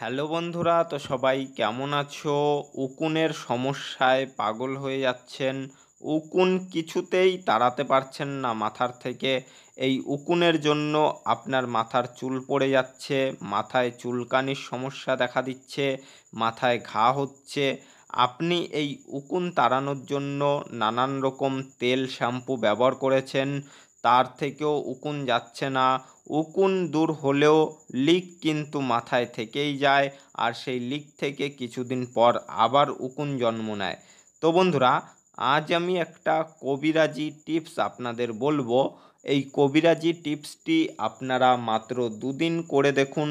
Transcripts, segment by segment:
hello বন্ধুরা তো সবাই কেমন আছো উকুনের সমস্যায় পাগল হয়ে যাচ্ছেন উকুন কিছুতেই তাড়াতে পারছেন না মাথার থেকে এই উকুনের জন্য আপনার মাথার চুল পড়ে যাচ্ছে মাথায় চুলকানির সমস্যা দেখা দিচ্ছে মাথায় ঘা হচ্ছে আপনি এই উকুন তাড়ানোর জন্য নানান রকম তেল শ্যাম্পু ব্যবহার করেছেন তার থেকেও উকুন যাচ্ছে না উকুন দূর হলেও লিক কিন্তু মাথায় থেকেই যায় আর সেই লিক থেকে কিছুদিন পর আবার উকুন জন্ম নেয় তো বন্ধুরা আজ আমি একটা কবিরাজি টিপস আপনাদের বলবো এই কবিরাজি টিপসটি আপনারা মাত্র দুদিন করে দেখুন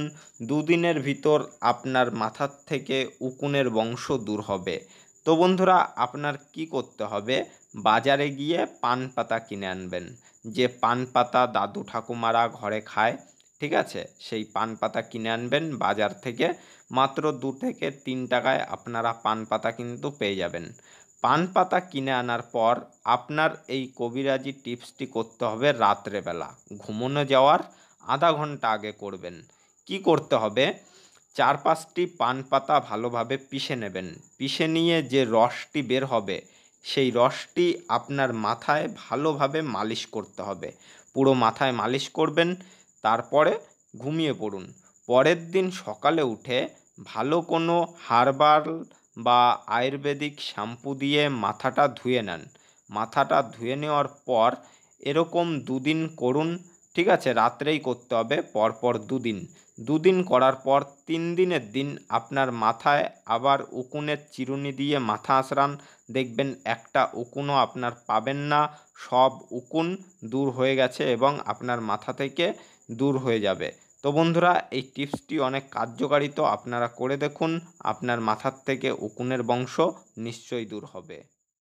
দুদিনের ভিতর আপনার মাথার থেকে উকুনের বংশ দূর হবে তো বন্ধুরা আপনার কি করতে হবে বাজারে গিয়ে পান পাতা কিনে আনবেন যে পান পাতা দাদু ঠাকুমারা ঘরে খায় ঠিক আছে সেই পান পাতা কিনে আনবেন বাজার থেকে মাত্র দু থেকে তিন টাকায় আপনারা পান পাতা কিন্তু পেয়ে যাবেন পান পাতা কিনে আনার পর আপনার এই কবিরাজি টিপসটি করতে হবে রাত্রেবেলা ঘুমোনো যাওয়ার আধা ঘন্টা আগে করবেন কি করতে হবে চার পাঁচটি পান পাতা ভালোভাবে পিষে নেবেন পিষে নিয়ে যে রসটি বের হবে সেই রসটি আপনার মাথায় ভালোভাবে মালিশ করতে হবে পুরো মাথায় মালিশ করবেন তারপরে ঘুমিয়ে পড়ুন পরের দিন সকালে উঠে ভালো কোনো হার্বাল বা আয়ুর্বেদিক শ্যাম্পু দিয়ে মাথাটা ধুয়ে নেন মাথাটা ধুয়ে নেওয়ার পর এরকম দুদিন করুন ঠিক আছে রাত্রেই করতে হবে পরপর দুদিন দুদিন করার পর তিন দিনের দিন আপনার মাথায় আবার উকুনের চিরুনি দিয়ে মাথা আসরান দেখবেন একটা উকুনও আপনার পাবেন না সব উকুন দূর হয়ে গেছে এবং আপনার মাথা থেকে দূর হয়ে যাবে তো বন্ধুরা এই টিপসটি অনেক কার্যকারিত আপনারা করে দেখুন আপনার মাথার থেকে উকুনের বংশ নিশ্চয়ই দূর হবে